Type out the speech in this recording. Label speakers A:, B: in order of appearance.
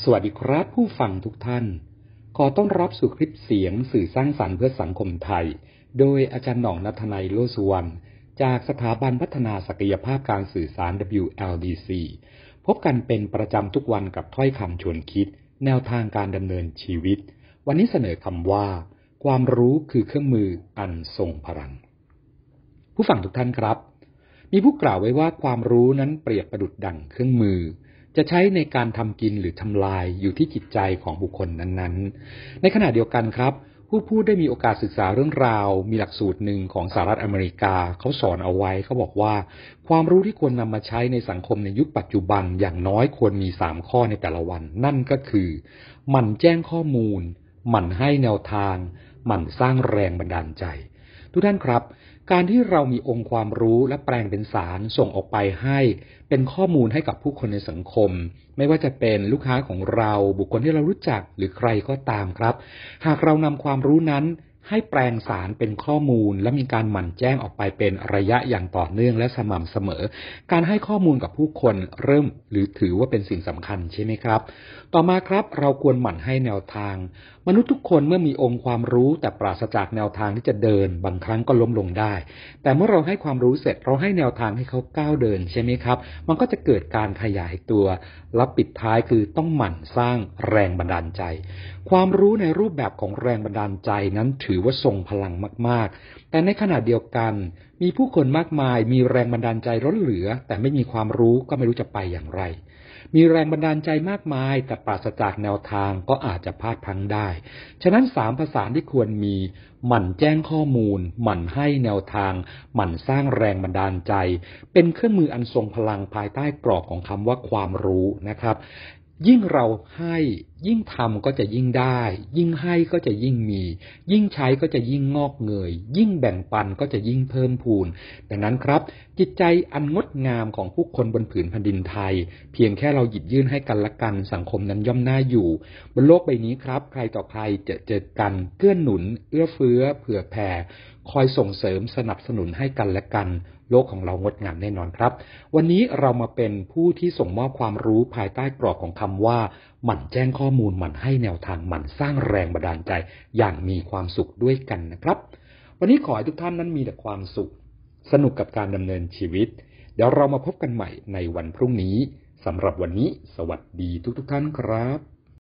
A: สวัสดีครับ ผู้ฟังทุกท่าน ขอต้อนรับสู่คลิปเสียง สื่อสร้างสรรค์เพื่อสังคมไทย โดยอาจารย์หนองนัทนายโลสวรรณจากสถาบันพัฒนาศักยภาพการสื่อสาร WLDC พบกันเป็นประจำทุกวันกับถ้อยคำชวนคิด แนวทางการดำเนินชีวิต วันนี้เสนอคำว่า ความรู้คือเครื่องมืออันทรงพลัง ผู้ฟังทุกท่านครับ มีผู้กล่าวไว้ว่าความรู้นั้นเปรียบประดุดดังเครื่องมือจะใช้ในการทำกินหรือทำลายอยู่ที่จิตใจของบุคคลนั้นๆ ในขณะเดียวกันครับ ผู้พูดได้มีโอกาสศึกษาเรื่องราวมีหลักสูตรหนึ่งของสหรัฐอเมริกาเขาสอนเอาไว้เขาบอกว่าความรู้ที่ควรนำมาใช้ในสังคมในยุคปัจจุบันอย่างน้อยควรมีสามข้อในแต่ละวัน นั่นก็คือ มันแจ้งข้อมูล มันให้แนวทางมันสร้างแรงบันดาลใจทุกท่านครับ การที่เรามีองค์ความรู้และแปลงเป็นสารส่งออกไปให้ เป็นข้อมูลให้กับผู้คนในสังคม ไม่ว่าจะเป็นลูกค้าของเราบุคคลที่เรารู้จักหรือใครก็ตามครับ หากเรานำความรู้นั้นให้แปลงสารเป็นข้อมูล และมีการหมั่นแจ้งออกไปเป็นระยะอย่างต่อเนื่องและสม่ำเสมอ การให้ข้อมูลกับผู้คนเริ่มหรือถือว่าเป็นสิ่งสำคัญใช่ไหมครับต่อมาครับเราควรหมั่นให้แนวทาง มนุษย์ทุกคนเมื่อมีองค์ความรู้แต่ปราศจากแนวทางที่จะเดินบางครั้งก็ล้มลงได้ แต่เมื่อเราให้ความรู้เสร็จเราให้แนวทางให้เขาก้าวเดินใช่ไหมครับ มันก็จะเกิดการขยายตัวและปิดท้ายคือต้องหมั่นสร้างแรงบันดาลใจ ความรู้ในรูปแบบของแรงบันดาลใจนั้นถืือว่าทรงพลังมาก ๆ แต่ในขณะเดียวกัน มีผู้คนมากมาย มีแรงบันดาลใจร้นเหลือ แต่ไม่มีความรู้ก็ไม่รู้จะไปอย่างไร มีแรงบันดาลใจมากมาย แต่ปราศจากแนวทางก็อาจจะพลาดพังได้ ฉะนั้นสามภาษาที่ควรมีหมั่นแจ้งข้อมูล หมั่นให้แนวทาง หมั่นสร้างแรงบันดาลใจ เป็นเครื่องมืออันทรงพลังภายใต้กรอบของคำว่าความรู้นะครับ ยิ่งเราให้ยิ่งทำก็จะยิ่งได้ ยิ่งให้ก็จะยิ่งมี ยิ่งใช้ก็จะยิ่งงอกเงย ยิ่งแบ่งปันก็จะยิ่งเพิ่มพูน ดังนั้นครับ จิตใจอันงดงามของผู้คนบนผืนแผ่นดินไทย เพียงแค่เราหยิบยื่นให้กันละกันสังคมนั้นย่อมน่าอยู่ บนโลกใบนี้ครับ ใครต่อใครจะเจอกัน เกื้อนหนุน เอื้อเฟื้อ เผื่อแผ่ คอยส่งเสริมสนับสนุนให้กันและกันโลกของเรางดงามแน่นอนครับ วันนี้เรามาเป็นผู้ที่ส่งมอบความรู้ภายใต้ กรอบของคำว่าหมั่นแจ้งข้อมูลหมั่นให้แนวทางหมั่น สร้างแรงบันดาลใจอย่างมีความสุขด้วยกันนะครับ วันนี้ขอให้ทุกท่านนั้นมีแต่ความสุข สนุกกับการดำเนินชีวิต เดี๋ยวเรามาพบกันใหม่ในวันพรุ่งนี้สำหรับวันนี้สวัสดีทุกทุกท่านครับ